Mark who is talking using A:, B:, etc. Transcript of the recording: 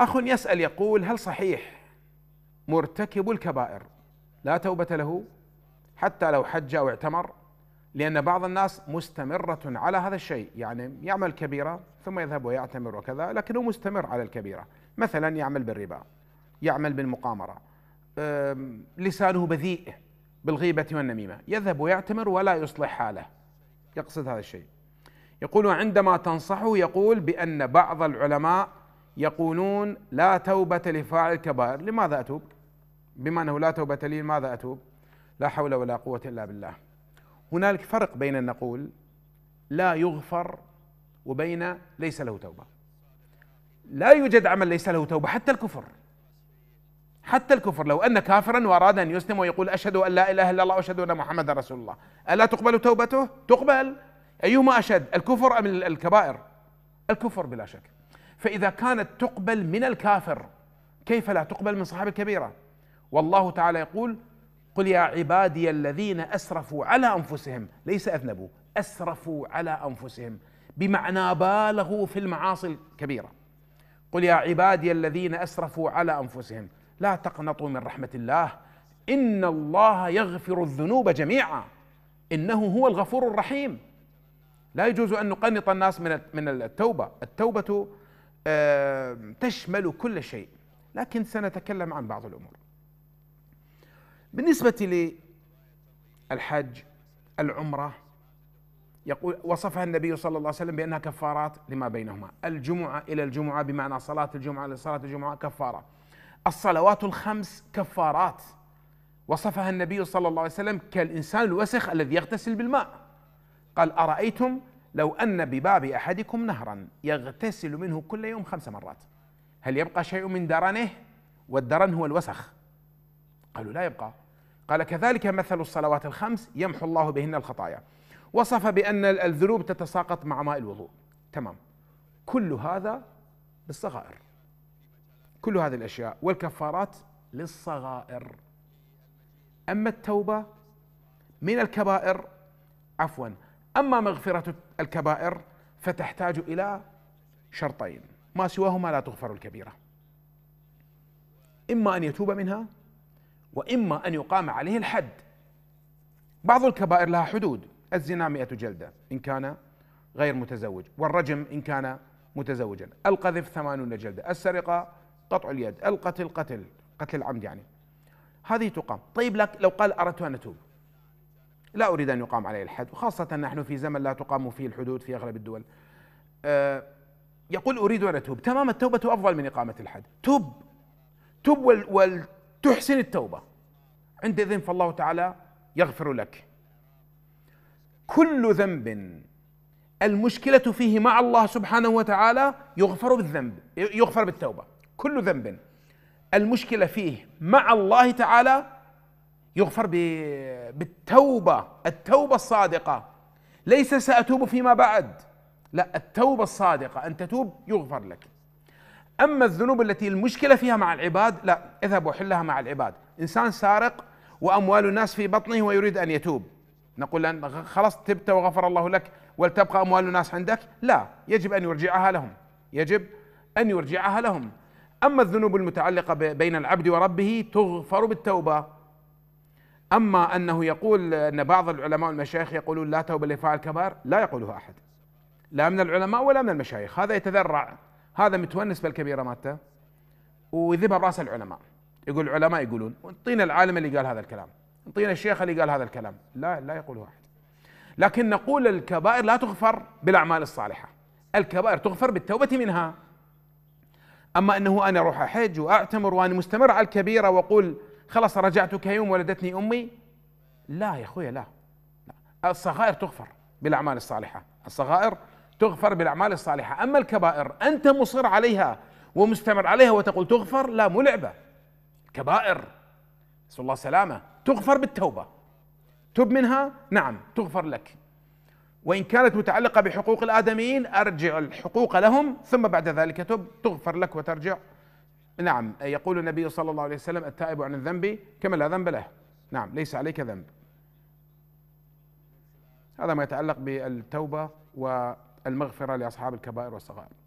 A: أخ يسأل يقول هل صحيح مرتكب الكبائر لا توبة له حتى لو حج أو اعتمر لأن بعض الناس مستمرة على هذا الشيء يعني يعمل كبيرة ثم يذهب ويعتمر وكذا لكنه مستمر على الكبيرة مثلا يعمل بالربا يعمل بالمقامرة لسانه بذيء بالغيبة والنميمة يذهب ويعتمر ولا يصلح حاله يقصد هذا الشيء يقول عندما تنصحه يقول بأن بعض العلماء يقولون لا توبة لفاعل الكبائر لماذا أتوب بما أنه لا توبة لي لماذا أتوب لا حول ولا قوة إلا بالله هنالك فرق بين أن نقول لا يغفر وبين ليس له توبة لا يوجد عمل ليس له توبة حتى الكفر حتى الكفر لو أن كافرا وأراد أن يسلم ويقول أشهد أن لا إله إلا الله وأشهد أن محمدا رسول الله ألا تقبل توبته؟ تقبل أيهما أشد الكفر أم الكبائر؟ الكفر بلا شك فإذا كانت تقبل من الكافر كيف لا تقبل من صاحب الكبيرة والله تعالى يقول قل يا عبادي الذين أسرفوا على أنفسهم ليس أذنبوا أسرفوا على أنفسهم بمعنى بالغوا في المعاصي الكبيرة قل يا عبادي الذين أسرفوا على أنفسهم لا تقنطوا من رحمة الله إن الله يغفر الذنوب جميعا إنه هو الغفور الرحيم لا يجوز أن نقنط الناس من من التوبة التوبة تشمل كل شيء لكن سنتكلم عن بعض الأمور بالنسبة للحج العمرة يقول وصفها النبي صلى الله عليه وسلم بأنها كفارات لما بينهما الجمعة إلى الجمعة بمعنى صلاة الجمعة إلى صلاة الجمعة كفارة الصلوات الخمس كفارات وصفها النبي صلى الله عليه وسلم كالإنسان الوسخ الذي يغتسل بالماء قال أرأيتم لو أن بباب أحدكم نهرا يغتسل منه كل يوم خمس مرات هل يبقى شيء من درنه والدرن هو الوسخ قالوا لا يبقى قال كذلك مثل الصلوات الخمس يمحو الله بهن الخطايا وصف بأن الذنوب تتساقط مع ماء الوضوء تمام كل هذا للصغائر كل هذه الأشياء والكفارات للصغائر أما التوبة من الكبائر عفواً أما مغفرة الكبائر فتحتاج إلى شرطين ما سواهما لا تغفر الكبيرة إما أن يتوب منها وإما أن يقام عليه الحد بعض الكبائر لها حدود الزنا مئة جلدة إن كان غير متزوج والرجم إن كان متزوجا القذف ثمانون جلدة السرقة قطع اليد القتل قتل قتل العمد يعني هذه تقام طيب لك لو قال أردت أن أتوب لا أريد أن يقام عليه الحد وخاصة نحن في زمن لا تقام فيه الحدود في أغلب الدول آه، يقول أريد أن أتوب تمام التوبة أفضل من إقامة الحد تب تب ولتحسن التوبة عندئذ فالله تعالى يغفر لك كل ذنب المشكلة فيه مع الله سبحانه وتعالى يغفر بالذنب يغفر بالتوبة كل ذنب المشكلة فيه مع الله تعالى يغفر بالتوبة التوبة الصادقة ليس سأتوب فيما بعد لا التوبة الصادقة أن تتوب يغفر لك أما الذنوب التي المشكلة فيها مع العباد لا اذهب وحلها مع العباد إنسان سارق وأموال الناس في بطنه ويريد أن يتوب نقول له خلاص تبت وغفر الله لك ولتبقى أموال الناس عندك لا يجب أن يرجعها لهم يجب أن يرجعها لهم أما الذنوب المتعلقة بين العبد وربه تغفر بالتوبة أما أنه يقول أن بعض العلماء والمشايخ يقولون لا توبة لفاعل الكبائر لا يقولها أحد لا من العلماء ولا من المشايخ هذا يتذرع هذا متونس بالكبيرة مالته ويذبها برأس العلماء يقول العلماء يقولون انطينا العالم اللي قال هذا الكلام انطينا الشيخ اللي قال هذا الكلام لا لا يقوله أحد لكن نقول الكبائر لا تغفر بالأعمال الصالحة الكبائر تغفر بالتوبة منها أما أنه أنا أروح أحج وأعتمر وأنا مستمر على الكبيرة وأقول خلاص رجعت كيوم ولدتني امي لا يا اخويا لا الصغائر تغفر بالاعمال الصالحه الصغائر تغفر بالاعمال الصالحه اما الكبائر انت مصر عليها ومستمر عليها وتقول تغفر لا مو لعبه كبائر نسال الله سلامه تغفر بالتوبه تب منها نعم تغفر لك وان كانت متعلقه بحقوق الادميين ارجع الحقوق لهم ثم بعد ذلك تب تغفر لك وترجع نعم يقول النبي صلى الله عليه وسلم التائب عن الذنب كما لا ذنب له نعم ليس عليك ذنب هذا ما يتعلق بالتوبة والمغفرة لأصحاب الكبائر والصغائر